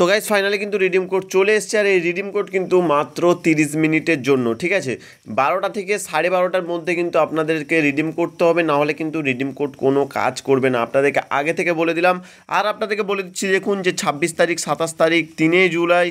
তো guys finally কিন্তু redeem code চলে এসছে আর এই রিডিম কোড কিন্তু মাত্র 30 মিনিটের জন্য ঠিক আছে বারোটা থেকে সাড়ে বারোটার মধ্যে কিন্তু আপনাদেরকে রিডিম করতে হবে না হলে কিন্তু রিডিম কোড কোনো কাজ করবে না আপনাদেরকে আগে থেকে বলে দিলাম আর আপনাদেরকে বলে দিচ্ছি দেখুন যে ছাব্বিশ তারিখ সাতাশ তারিখ তিনে জুলাই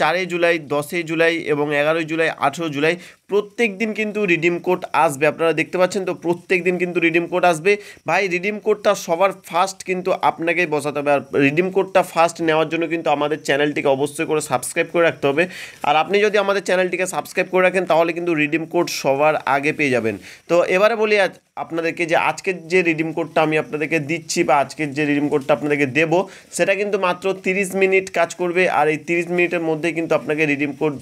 চারই জুলাই দশই জুলাই এবং এগারোই জুলাই আঠেরো জুলাই প্রত্যেক দিন কিন্তু রিডিম কোড আসবে আপনারা দেখতে পাচ্ছেন তো প্রত্যেক দিন কিন্তু রিডিম কোড আসবে ভাই রিডিম কোডটা সবার ফার্স্ট কিন্তু আপনাকেই বসাতে হবে আর রিডিম কোডটা ফার্স্ট নেওয়ার জন্য কিন্তু আমাদের চ্যানেলটিকে অবশ্যই করে সাবস্ক্রাইব করে রাখতে হবে আর আপনি যদি আমাদের চ্যানেলটিকে সাবস্ক্রাইব করে রাখেন তাহলে কিন্তু রিডিম কোড সবার আগে পেয়ে যাবেন তো এবারে বলি আপনাদেরকে যে আজকের যে রিডিম কোডটা আমি আপনাদেরকে দিচ্ছি বা আজকের যে রিডিম কোডটা আপনাদেরকে দেব সেটা কিন্তু মাত্র 30 মিনিট কাজ করবে আর এই তিরিশ মিনিটের মধ্যে কিন্তু আপনাকে রিডিম কোড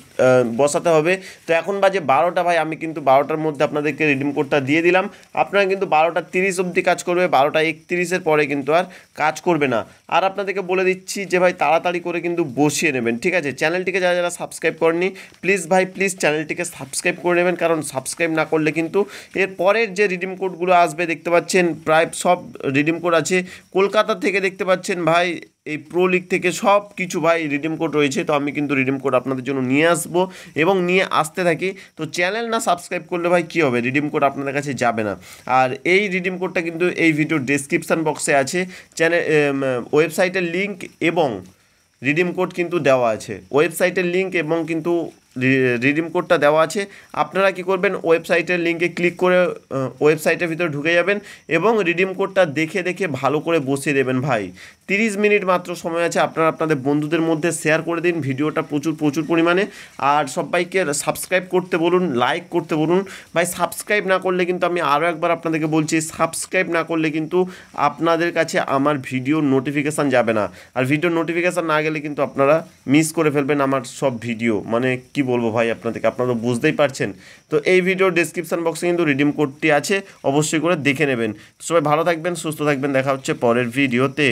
বসাতে হবে তো এখন বাজে বারোটা ভাই আমি কিন্তু বারোটার মধ্যে আপনাদেরকে রিডিম কোডটা দিয়ে দিলাম আপনারা কিন্তু বারোটা তিরিশ অবধি কাজ করবে বারোটা একত্রিশের পরে কিন্তু আর কাজ করবে না আর আপনাদেরকে বলে দিচ্ছি যে ভাই তাড়াতাড়ি করে কিন্তু বসিয়ে নেবেন ঠিক আছে চ্যানেলটিকে যারা যারা সাবস্ক্রাইব করেনি প্লিজ ভাই প্লিজ চ্যানেলটিকে সাবস্ক্রাইব করে নেবেন কারণ সাবস্ক্রাইব না করলে কিন্তু এর পরের যে রিডিম কোডগুলো আসবে দেখতে পাচ্ছেন প্রায় সব রিডিম কোড আছে কলকাতা থেকে দেখতে পাচ্ছেন ভাই এই প্রো লিগ থেকে সব কিছু ভাই রিডিম কোড রয়েছে তো আমি কিন্তু রিডিম কোড আপনাদের জন্য নিয়ে আসব এবং নিয়ে আসতে থাকি তো চ্যানেল না সাবস্ক্রাইব করলে ভাই কী হবে রিডিম কোড আপনাদের কাছে যাবে না আর এই রিডিম কোডটা কিন্তু এই ভিডিও ডেসক্রিপশন বক্সে আছে চ্যানেল ওয়েবসাইটের লিঙ্ক এবং রিডিম কোড কিন্তু দেওয়া আছে ওয়েবসাইটের লিঙ্ক এবং কিন্তু রিডিম কোডটা দেওয়া আছে আপনারা কি করবেন ওয়েবসাইটের লিঙ্কে ক্লিক করে ওয়েবসাইটের ভিতরে ঢুকে যাবেন এবং রিডিম কোডটা দেখে দেখে ভালো করে বসিয়ে দেবেন ভাই 30 মিনিট মাত্র সময় আছে আপনারা আপনাদের বন্ধুদের মধ্যে শেয়ার করে দিন ভিডিওটা প্রচুর প্রচুর পরিমাণে আর সবাইকে সাবস্ক্রাইব করতে বলুন লাইক করতে বলুন ভাই সাবস্ক্রাইব না করলে কিন্তু আমি আরও একবার আপনাদেরকে বলছি সাবস্ক্রাইব না করলে কিন্তু আপনাদের কাছে আমার ভিডিও নোটিফিকেশান যাবে না আর ভিডিও নোটিফিকেশান না গেলে কিন্তু আপনারা মিস করে ফেলবেন আমার সব ভিডিও মানে কি কি বলবো ভাই আপনাদেরকে আপনারা বুঝতেই পারছেন তো এই ভিডিও ডিসক্রিপশান বক্সে কিন্তু রিডিম কোডটি আছে অবশ্যই করে দেখে নেবেন সবাই ভালো থাকবেন সুস্থ থাকবেন দেখা হচ্ছে পরের ভিডিওতে